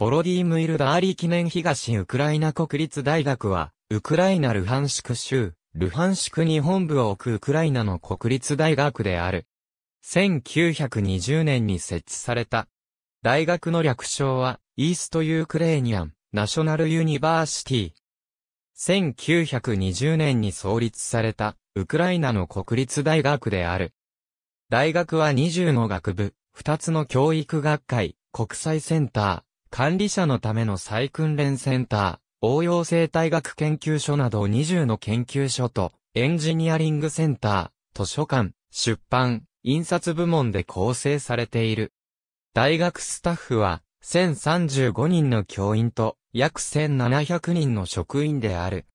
ボロディームイルダーリー記念東ウクライナ国立大学は、ウクライナルハンシク州、ルハンシクに本部を置くウクライナの国立大学である。1920年に設置された。大学の略称は、イーストユークレーニアン、ナショナルユニバーシティ。1920年に創立された、ウクライナの国立大学である。大学は20の学部、2つの教育学会、国際センター、管理者のための再訓練センター、応用生態学研究所など20の研究所と、エンジニアリングセンター、図書館、出版、印刷部門で構成されている。大学スタッフは、1035人の教員と、約1700人の職員である。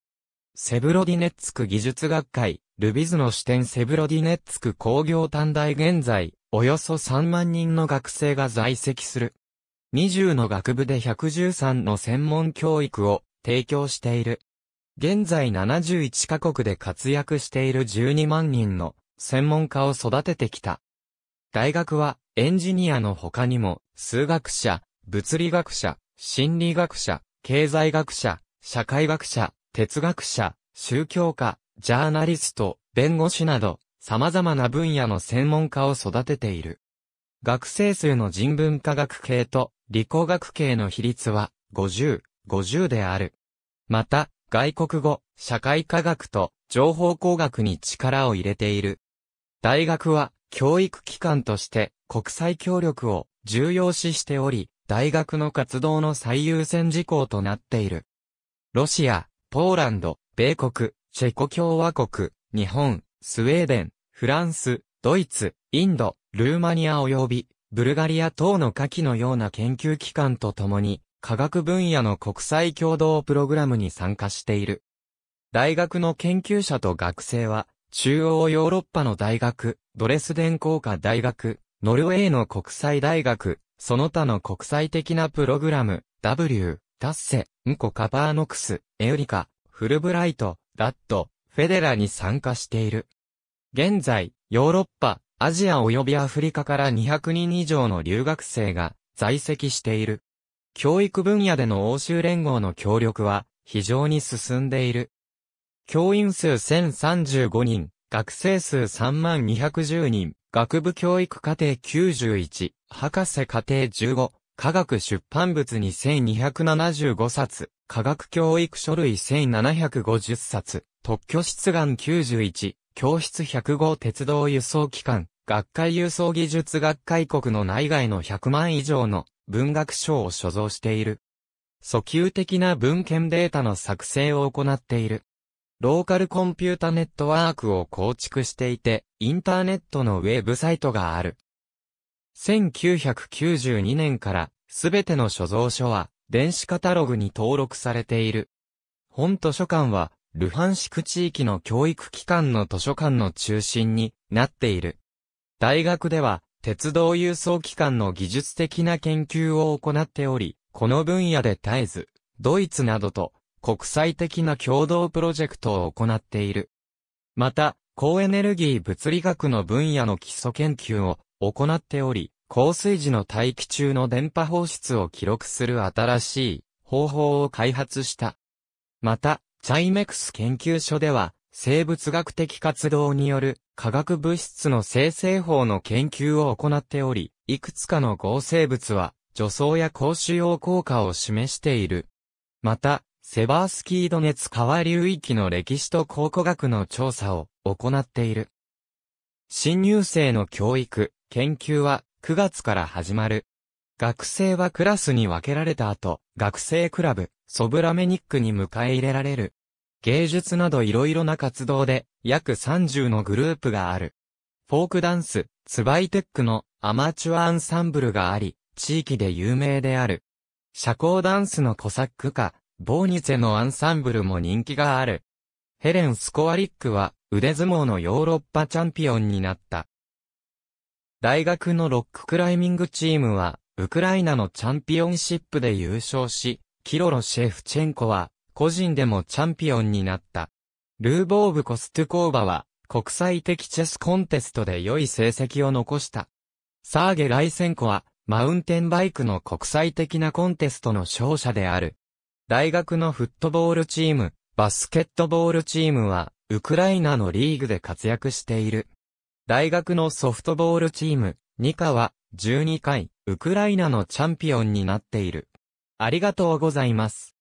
セブロディネッツク技術学会、ルビズの支店セブロディネッツク工業短大現在、およそ3万人の学生が在籍する。20の学部で113の専門教育を提供している。現在71カ国で活躍している12万人の専門家を育ててきた。大学はエンジニアの他にも数学者、物理学者、心理学者、経済学者、社会学者、哲学者、宗教家、ジャーナリスト、弁護士など様々な分野の専門家を育てている。学生数の人文科学系と理工学系の比率は50、50である。また、外国語、社会科学と情報工学に力を入れている。大学は教育機関として国際協力を重要視しており、大学の活動の最優先事項となっている。ロシア、ポーランド、米国、チェコ共和国、日本、スウェーデン、フランス、ドイツ、インド、ルーマニア及びブルガリア等の下記のような研究機関とともに、科学分野の国際共同プログラムに参加している。大学の研究者と学生は、中央ヨーロッパの大学、ドレスデン工科大学、ノルウェーの国際大学、その他の国際的なプログラム、W、タッセ、ンコカパーノクス、エウリカ、フルブライト、ダット、フェデラに参加している。現在、ヨーロッパ、アジア及びアフリカから200人以上の留学生が在籍している。教育分野での欧州連合の協力は非常に進んでいる。教員数1035人、学生数3210人、学部教育課程91、博士課程15、科学出版物2275冊、科学教育書類1750冊、特許出願91、教室105鉄道輸送機関、学会輸送技術学会国の内外の100万以上の文学賞を所蔵している。訴求的な文献データの作成を行っている。ローカルコンピュータネットワークを構築していて、インターネットのウェブサイトがある。1992年から、すべての所蔵書は、電子カタログに登録されている。本図書館は、ルハンシク地域の教育機関の図書館の中心になっている。大学では、鉄道輸送機関の技術的な研究を行っており、この分野で絶えず、ドイツなどと国際的な共同プロジェクトを行っている。また、高エネルギー物理学の分野の基礎研究を行っており、高水時の大気中の電波放出を記録する新しい方法を開発した。また、ャイメクス研究所では、生物学的活動による化学物質の生成法の研究を行っており、いくつかの合成物は除草や高腫瘍効果を示している。また、セバースキード熱川流域の歴史と考古学の調査を行っている。新入生の教育、研究は9月から始まる。学生はクラスに分けられた後、学生クラブ、ソブラメニックに迎え入れられる。芸術など色々な活動で、約30のグループがある。フォークダンス、ツバイテックのアマチュアアンサンブルがあり、地域で有名である。社交ダンスのコサックか、ボーニツェのアンサンブルも人気がある。ヘレン・スコアリックは、腕相撲のヨーロッパチャンピオンになった。大学のロッククライミングチームは、ウクライナのチャンピオンシップで優勝し、キロロシェフチェンコは、個人でもチャンピオンになった。ルーボーブ・コストゥコーバは、国際的チェスコンテストで良い成績を残した。サーゲ・ライセンコは、マウンテンバイクの国際的なコンテストの勝者である。大学のフットボールチーム、バスケットボールチームは、ウクライナのリーグで活躍している。大学のソフトボールチーム、ニカは、12回、ウクライナのチャンピオンになっている。ありがとうございます。